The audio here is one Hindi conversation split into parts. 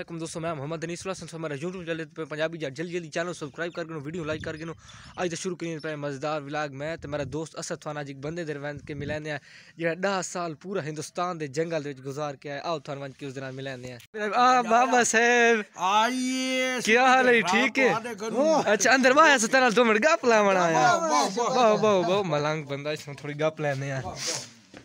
असलम दोस्तों मैं मोहम्मद अनीस हमारा यूट्यूब चैनल पर पाबी जा जल्दी जल्दी चैनल सब्सक्राइब कर करके वीडियो लाइक कर करके अज तो शुरू करिए पे मज़ेदार विलाग मैं तो मेरा दोस्त असद थाना जी बंदे दरवैन के मिलने हैं जो दह साल पूरा हिंदुस्तान के जंगल गुजार के आए आओ थान के उस दिन मिलने बाबा साहब आइए क्या हाल है ठीक है अच्छा अंदर वाह गप लावण आया वाह वाह वाह मलंग बंदा थोड़ी गप लैने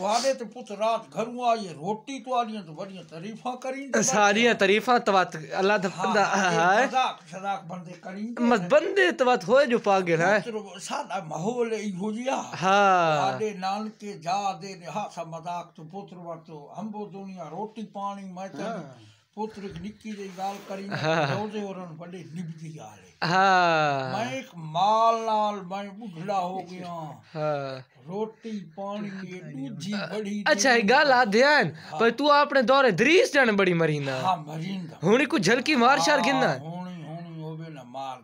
ਤੁਹਾਡੇ ਤੇ ਪੁੱਤ ਰਾਤ ਘਰੋਂ ਆਏ ਰੋਟੀ ਤੁਹਾਡੀਆਂ ਤੋਂ ਬੜੀਆਂ ਤਾਰੀਫਾਂ ਕਰੀ ਸਾਰੀਆਂ ਤਾਰੀਫਾਂ ਤਵਤ ਅੱਲਾ ਦਾ ਬੰਦਾ ਹੈ ਮਜ਼ਾਕ ਸ਼ਜ਼ਾਕ ਬੰਦੇ ਕਰੀ ਮਤ ਬੰਦੇ ਤਵਤ ਹੋਏ ਜੋ ਪਾਗਲ ਹੈ ਸਾਡਾ ਮਾਹੌਲ ਹੀ ਹੋ ਜਿਆ ਹਾਂ ਸਾਡੇ ਨਾਲ ਕੇ ਜਾ ਦੇ ਹਾਸਾ ਮਜ਼ਾਕ ਤੋਂ ਪੁੱਤਰ ਵਰਤੋ ਹੰਬੋ ਦੁਨੀਆ ਰੋਟੀ ਪਾਣੀ ਮੈਂ ਤਾਂ પોતરે નીકી દે ગાળ કરી નઉ દે ઓરન પડી નીબતી આલે હા મે એક માલ નાલ મે ઉઢલા હો ગયા હા રોટી પાણી ની ડૂજી બડી અચ્છા એ ગાળ આ દેન પણ તું આપને દોરે ધરીસ જણ બડી મરીના હા મરીના હોણી કોઈ ઝલકી માર સાર ગિના હોણી હોણી હોવે ના માર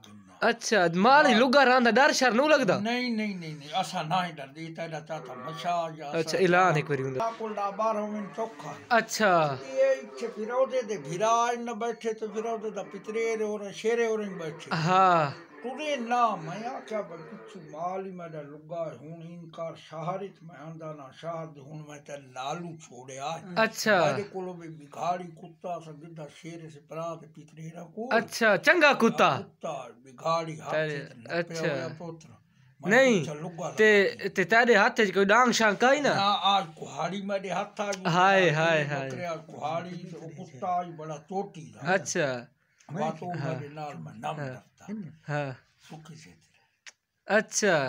ਅੱਛਾ ਮਾਲ ਲੁਗਾ ਰਾਂਦਾ ਡਰ ਸ਼ਰ ਨੂੰ ਲੱਗਦਾ ਨਹੀਂ ਨਹੀਂ ਨਹੀਂ ਨਹੀਂ ਅਸਾਂ ਨਾ ਹੀ ਡਰਦੀ ਤੇਰਾ ਚਾਚਾ ਮਛਾ ਜਾਂ ਅੱਛਾ ਐਲਾਨ ਇੱਕ ਵਾਰੀ ਹੁੰਦਾ ਕੁਲਡਾ 12 ਮਿੰਟ ਚੋਖਾ ਅੱਛਾ ਇਹ ਇੱਥੇ ਫਿਰੋਦੇ ਦੇ ਫਿਰਾਜ ਨ ਬੈਠੇ ਤੇ ਫਿਰੋਦੇ ਦਾ ਪਿਤਰੇ ਹੋਰ ਸ਼ੇਰੇ ਹੋਰ ਬੈਠੇ ਹਾਂ ਤੁਰੇ ਨਾ ਮੈਂ ਆਖਿਆ ਬਲਕਿ ਮਾਲ ਹੀ ਮੇਰਾ ਲੁੱਗਾ ਹੁਣ ਇਨਕਾਰ ਸ਼ਾਹਰਿਤ ਮੈਂ ਆਂਦਾ ਨਾ ਸ਼ਾਹਰ ਹੁਣ ਮੈਂ ਤੇ ਲਾਲੂ ਛੋੜਿਆ ਅੱਛਾ ਮੇਰੇ ਕੋਲ ਵੀ ਬਿਘਾੜੀ ਕੁੱਤਾ ਸਗਿੱਦਾ ਸ਼ੇਰ ਸੇ ਪਰਾ ਤੇ ਪਿਤਰੀ ਰਾ ਕੋ ਅੱਛਾ ਚੰਗਾ ਕੁੱਤਾ ਕੁੱਤਾ ਬਿਘਾੜੀ ਹੱਥ ਅੱਛਾ ਪੁੱਤਰ नहीं ते ते तेरे हाथ कोई डांग शांग काई ना आज कुहाड़ी मेरे हाथ आ हाय हाय हाय कुहाड़ी कुत्ता आज बड़ा चोटी अच्छा વાતો ઉમરે નાલમાં નામ લખતા સુખી છે अच्छा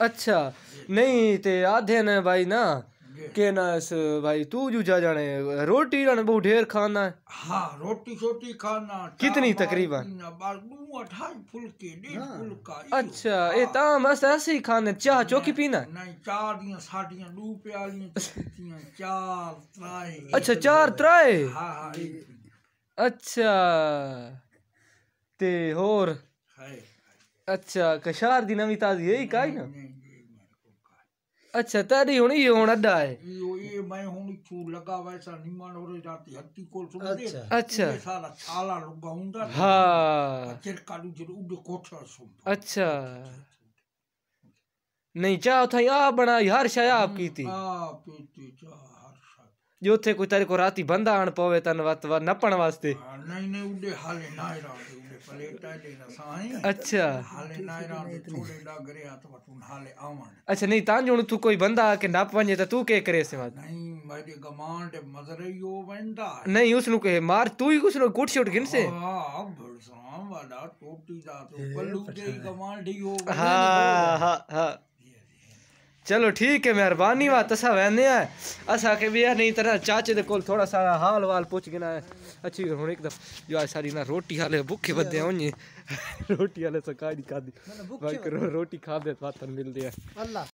अच्छा नहीं ते आधे ने भाई ना के ना भाई तू जो जा जाने रोटी ना बहुत ढेर खाना है हाँ रोटी छोटी खाना कितनी तकरीबन हाँ। अच्छा ये ताम बस ऐसे ही खाने चाह चौकी पीना नहीं चार दिया साड़ियां दू प्यालियां चार त्राए अच्छा चार त्राए हाँ, हाँ अच्छा ते होर अच्छा कशार दी नवी ताजी यही काई ना अच्छा तेरी होनी ये होना दा है यो ये मैं हूं छू लगा वैसा निमान और जाती हट्टी को सुन अच्छा अच्छा साला छाला लुगा हुंदा हां चिर कालू जर उड कोठा सुन अच्छा नहीं चाहो था या बना हर शाय आपकी थी हां पीती चाह ਜੇ ਉੱਥੇ ਕੋਈ ਤੇਰੇ ਕੋ ਰਾਤੀ ਬੰਦਾ ਆਣ ਪਵੇ ਤਨ ਵਤ ਨੱਪਣ ਵਾਸਤੇ ਨਹੀਂ ਨਹੀਂ ਉੱਡੇ ਹਾਲੇ ਨਾ ਰਾਤੀ ਉੱਡੇ ਪਲੇਟਾ ਦੇ ਰਸਾਂ ਅੱਛਾ ਹਾਲੇ ਨਾ ਰਾਤੀ ਥੋੜੇ ਲੱਗ ਰਿਆ ਤੋ ਤੂੰ ਹਾਲੇ ਆਵਣ ਅੱਛਾ ਨਹੀਂ ਤਾਂ ਜੁਣ ਤੂੰ ਕੋਈ ਬੰਦਾ ਆ ਕੇ ਨੱਪ ਵੰਜੇ ਤਾਂ ਤੂੰ ਕੀ ਕਰੇ ਸਿਵਾ ਨਹੀਂ ਮੇਰੇ ਗਮਾਨ ਦੇ ਮਜ਼ਰਈਓ ਵੰਦਾ ਨਹੀਂ ਉਸ ਨੂੰ ਕਹੇ ਮਾਰ ਤੂੰ ਹੀ ਉਸ ਨੂੰ ਕੁੱਟ ਛੁੱਟ ਗਿਨ ਸੇ ਹਾਂ ਭੜਸਾਂ ਵਾਲਾ ਟੋਟੀ ਦਾ ਤੂੰ ਬੱਲੂ ਦੇ ਗਮਾਨ ਦੀ ਹੋ ਹਾਂ ਹਾਂ ਹਾਂ चलो ठीक है मेहरबानी वा तसा वहने असा के भी है नहीं तरह चाचे दे कोल थोड़ा सारा हाल वाल पूछ गिना है अच्छी हुन एकदम जो आज सारी ना रोटी हाले भूखे बदे होनी रोटी हाले सकाई नहीं खादी मतलब रोटी खा दे पात्र मिल दे अल्लाह